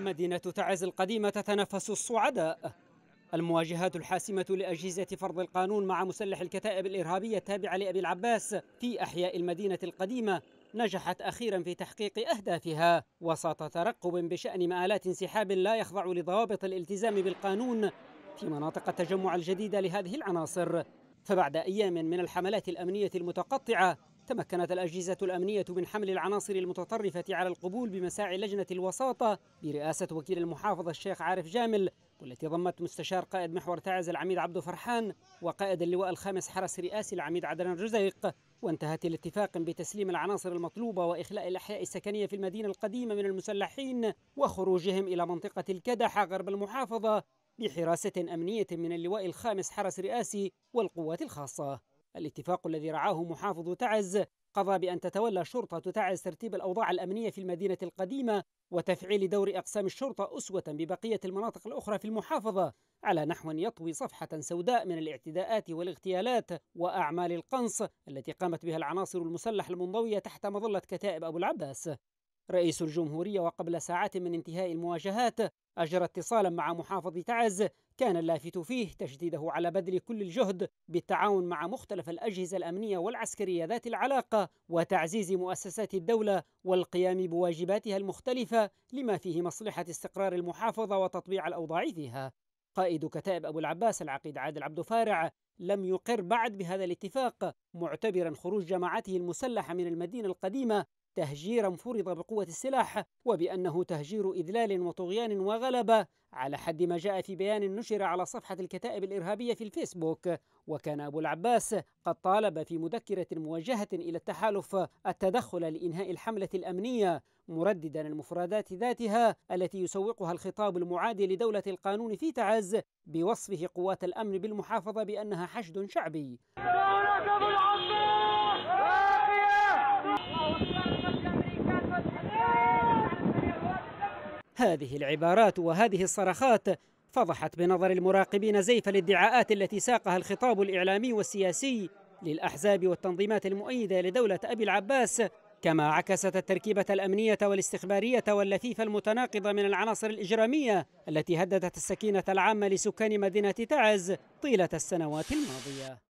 مدينة تعز القديمة تتنفس الصعداء المواجهات الحاسمة لأجهزة فرض القانون مع مسلح الكتائب الإرهابية التابعة لأبي العباس في أحياء المدينة القديمة نجحت أخيرا في تحقيق أهدافها وسط ترقب بشأن مآلات انسحاب لا يخضع لضوابط الالتزام بالقانون في مناطق التجمع الجديدة لهذه العناصر فبعد أيام من الحملات الأمنية المتقطعة تمكنت الأجهزة الأمنية من حمل العناصر المتطرفة على القبول بمساعي لجنة الوساطة برئاسة وكيل المحافظة الشيخ عارف جامل والتي ضمت مستشار قائد محور تعز العميد عبد فرحان وقائد اللواء الخامس حرس رئاسي العميد عدنان رزيق وانتهت الاتفاق بتسليم العناصر المطلوبة وإخلاء الأحياء السكنية في المدينة القديمة من المسلحين وخروجهم إلى منطقة الكدحة غرب المحافظة بحراسة أمنية من اللواء الخامس حرس رئاسي والقوات الخاصة الاتفاق الذي رعاه محافظ تعز قضى بأن تتولى شرطة تعز ترتيب الأوضاع الأمنية في المدينة القديمة وتفعيل دور أقسام الشرطة أسوة ببقية المناطق الأخرى في المحافظة على نحو يطوي صفحة سوداء من الاعتداءات والاغتيالات وأعمال القنص التي قامت بها العناصر المسلحة المنضوية تحت مظلة كتائب أبو العباس رئيس الجمهورية وقبل ساعات من انتهاء المواجهات أجرى اتصالا مع محافظ تعز كان اللافت فيه تشديده على بذل كل الجهد بالتعاون مع مختلف الأجهزة الأمنية والعسكرية ذات العلاقة وتعزيز مؤسسات الدولة والقيام بواجباتها المختلفة لما فيه مصلحة استقرار المحافظة وتطبيع الأوضاع فيها قائد كتائب أبو العباس العقيد عادل عبد فارع لم يقر بعد بهذا الاتفاق معتبرا خروج جماعته المسلحة من المدينة القديمة تهجيرا فرض بقوة السلاح وبأنه تهجير إذلال وطغيان وغلبة على حد ما جاء في بيان نشر على صفحة الكتائب الإرهابية في الفيسبوك وكان أبو العباس قد طالب في مذكرة موجهة إلى التحالف التدخل لإنهاء الحملة الأمنية مرددا المفردات ذاتها التي يسوقها الخطاب المعادي لدولة القانون في تعز بوصفه قوات الأمن بالمحافظة بأنها حشد شعبي هذه العبارات وهذه الصرخات فضحت بنظر المراقبين زيف الادعاءات التي ساقها الخطاب الإعلامي والسياسي للأحزاب والتنظيمات المؤيدة لدولة أبي العباس كما عكست التركيبة الأمنية والاستخبارية واللثيفة المتناقضة من العناصر الإجرامية التي هددت السكينة العامة لسكان مدينة تعز طيلة السنوات الماضية